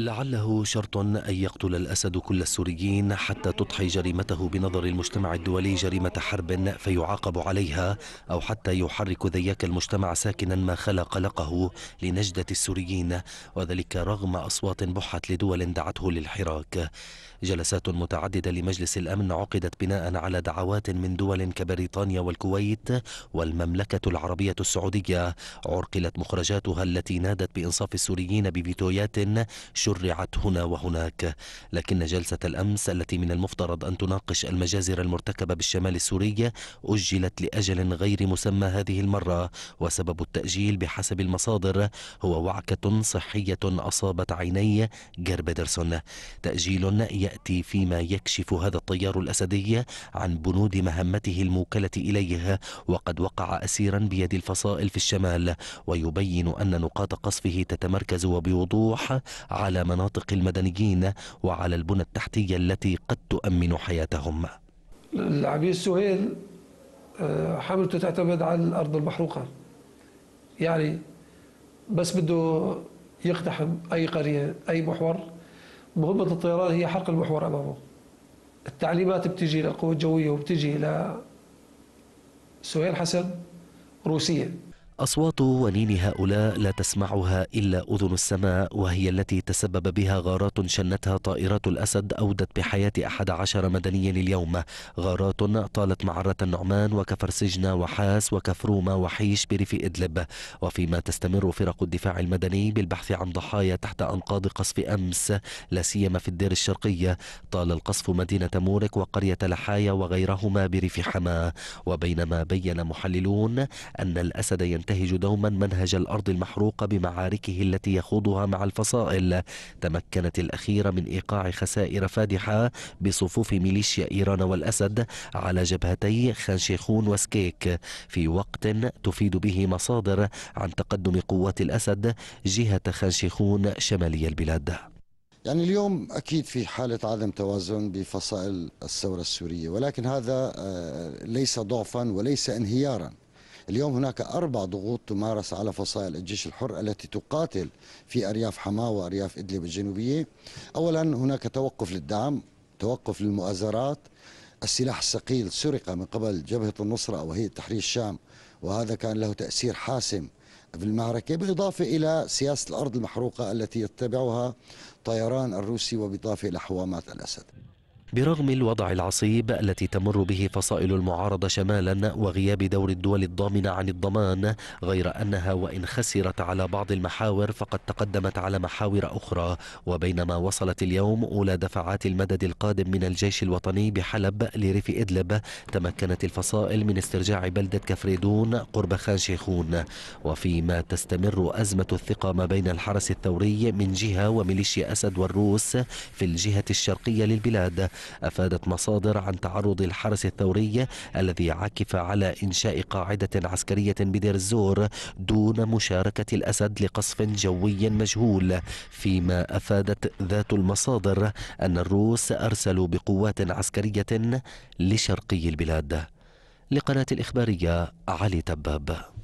لعله شرط أن يقتل الأسد كل السوريين حتى تضحي جريمته بنظر المجتمع الدولي جريمة حرب فيعاقب عليها أو حتى يحرك ذياك المجتمع ساكنا ما خلا قلقه لنجدة السوريين وذلك رغم أصوات بحت لدول دعته للحراك جلسات متعددة لمجلس الأمن عقدت بناء على دعوات من دول كبريطانيا والكويت والمملكة العربية السعودية عرقلت مخرجاتها التي نادت بإنصاف السوريين بفيتويات شرعت هنا وهناك لكن جلسة الأمس التي من المفترض أن تناقش المجازر المرتكبة بالشمال السوري أجلت لأجل غير مسمى هذه المرة وسبب التأجيل بحسب المصادر هو وعكة صحية أصابت عيني جيربيدرسون تأجيل يأتي فيما يكشف هذا الطيار الأسدي عن بنود مهمته الموكلة إليه وقد وقع أسيرا بيد الفصائل في الشمال ويبين أن نقاط قصفه تتمركز وبوضوح على مناطق المدنيين وعلى البنى التحتية التي قد تؤمن حياتهم العبيد سهيل آه، حملته تعتمد على الأرض المحروقة يعني بس بده يقتحم أي قرية أي محور مهمة الطيران هي حرق المحور أمامه التعليمات بتجي للقوة الجوية وبتجي لسهيل حسن روسية أصوات ونين هؤلاء لا تسمعها إلا أذن السماء وهي التي تسبب بها غارات شنتها طائرات الأسد أودت بحياة أحد عشر مدنيا اليوم غارات طالت معرة النعمان وكفر سجنة وحاس وكفرومة وحيش بريف إدلب وفيما تستمر فرق الدفاع المدني بالبحث عن ضحايا تحت أنقاض قصف أمس لا سيما في الدير الشرقية طال القصف مدينة مورك وقرية لحايا وغيرهما بريف حماة وبينما بين محللون أن الأسد ينتهي ينتهج دوما منهج الأرض المحروقة بمعاركه التي يخوضها مع الفصائل تمكنت الأخيرة من إيقاع خسائر فادحة بصفوف ميليشيا إيران والأسد على جبهتي خانشيخون وسكيك في وقت تفيد به مصادر عن تقدم قوات الأسد جهة خانشيخون شمالي البلاد يعني اليوم اكيد في حاله عدم توازن بفصائل الثوره السوريه ولكن هذا آه، ليس ضعفا وليس انهيارا اليوم هناك أربع ضغوط تمارس على فصائل الجيش الحر التي تقاتل في أرياف حما وأرياف إدلب الجنوبية أولا هناك توقف للدعم توقف للمؤازرات السلاح الثقيل سرق من قبل جبهة النصرة أو هيئة تحرير الشام وهذا كان له تأثير حاسم في المعركة بالإضافة إلى سياسة الأرض المحروقة التي يتبعها طيران الروسي وبإضافة إلى حوامات الأسد برغم الوضع العصيب التي تمر به فصائل المعارضة شمالا وغياب دور الدول الضامنة عن الضمان غير أنها وإن خسرت على بعض المحاور فقد تقدمت على محاور أخرى وبينما وصلت اليوم أولى دفعات المدد القادم من الجيش الوطني بحلب لريف إدلب تمكنت الفصائل من استرجاع بلدة كفريدون قرب خان شيخون وفيما تستمر أزمة الثقة ما بين الحرس الثوري من جهة وميليشيا أسد والروس في الجهة الشرقية للبلاد أفادت مصادر عن تعرض الحرس الثوري الذي عكف على إنشاء قاعدة عسكرية بدير الزور دون مشاركة الأسد لقصف جوي مجهول فيما أفادت ذات المصادر أن الروس أرسلوا بقوات عسكرية لشرقي البلاد لقناة الإخبارية علي تباب